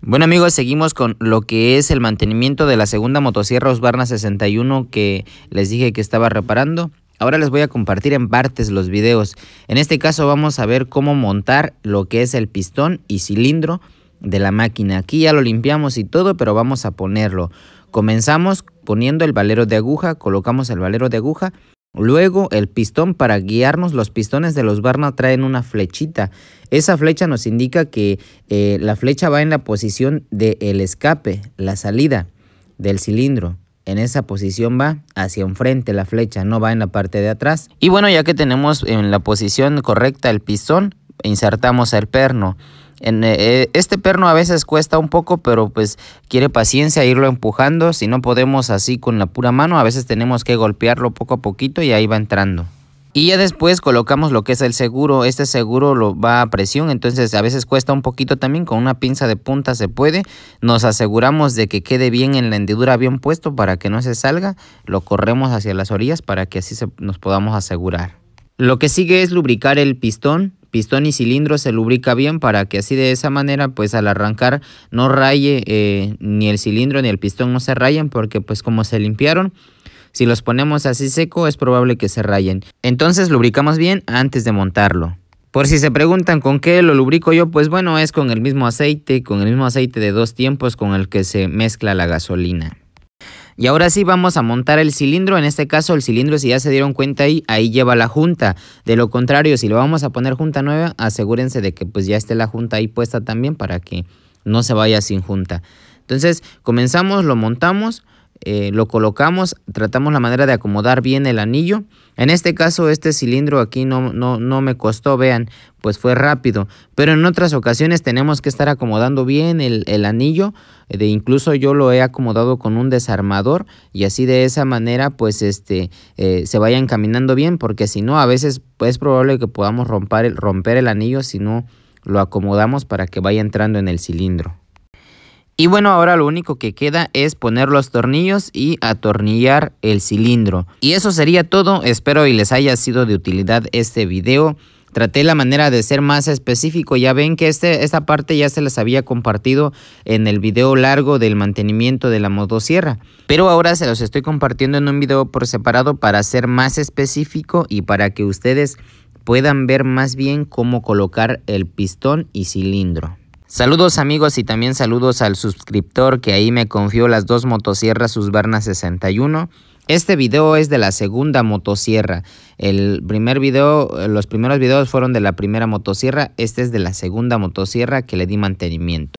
Bueno amigos, seguimos con lo que es el mantenimiento de la segunda motosierra Osbarna 61 que les dije que estaba reparando. Ahora les voy a compartir en partes los videos. En este caso vamos a ver cómo montar lo que es el pistón y cilindro de la máquina. Aquí ya lo limpiamos y todo, pero vamos a ponerlo. Comenzamos poniendo el valero de aguja, colocamos el valero de aguja Luego el pistón para guiarnos, los pistones de los Varna traen una flechita. Esa flecha nos indica que eh, la flecha va en la posición del escape, la salida del cilindro. En esa posición va hacia enfrente la flecha, no va en la parte de atrás. Y bueno, ya que tenemos en la posición correcta el pistón, insertamos el perno. Eh, este perno a veces cuesta un poco, pero pues quiere paciencia irlo empujando. Si no podemos así con la pura mano, a veces tenemos que golpearlo poco a poquito y ahí va entrando. Y ya después colocamos lo que es el seguro. Este seguro lo va a presión, entonces a veces cuesta un poquito también. Con una pinza de punta se puede. Nos aseguramos de que quede bien en la hendidura, bien puesto para que no se salga. Lo corremos hacia las orillas para que así nos podamos asegurar. Lo que sigue es lubricar el pistón pistón y cilindro se lubrica bien para que así de esa manera pues al arrancar no raye eh, ni el cilindro ni el pistón no se rayen porque pues como se limpiaron si los ponemos así seco es probable que se rayen entonces lubricamos bien antes de montarlo por si se preguntan con qué lo lubrico yo, pues bueno, es con el mismo aceite, con el mismo aceite de dos tiempos con el que se mezcla la gasolina. Y ahora sí vamos a montar el cilindro, en este caso el cilindro si ya se dieron cuenta ahí, ahí lleva la junta. De lo contrario, si lo vamos a poner junta nueva, asegúrense de que pues ya esté la junta ahí puesta también para que no se vaya sin junta. Entonces comenzamos, lo montamos. Eh, lo colocamos, tratamos la manera de acomodar bien el anillo. En este caso, este cilindro aquí no, me costó, vean, pues fue rápido. Pero en otras ocasiones tenemos que estar acomodando bien el, anillo. De, incluso yo lo he acomodado con un desarmador y así de esa manera pues este eh, se vayan caminando bien porque si no a veces es probable que podamos romper el anillo si no lo acomodamos para que vaya entrando en el cilindro. Y bueno, ahora lo único que queda es poner los tornillos y atornillar el cilindro. Y eso sería todo, espero y les haya sido de utilidad este video. Traté la manera de ser más específico, ya ven que este, esta parte ya se les había compartido en el video largo del mantenimiento de la motosierra, pero ahora se los estoy compartiendo en un video por separado para ser más específico y para que ustedes puedan ver más bien cómo colocar el pistón y cilindro. Saludos amigos y también saludos al suscriptor que ahí me confió las dos motosierras Susberna 61. Este video es de la segunda motosierra. El primer video, los primeros videos fueron de la primera motosierra. Este es de la segunda motosierra que le di mantenimiento.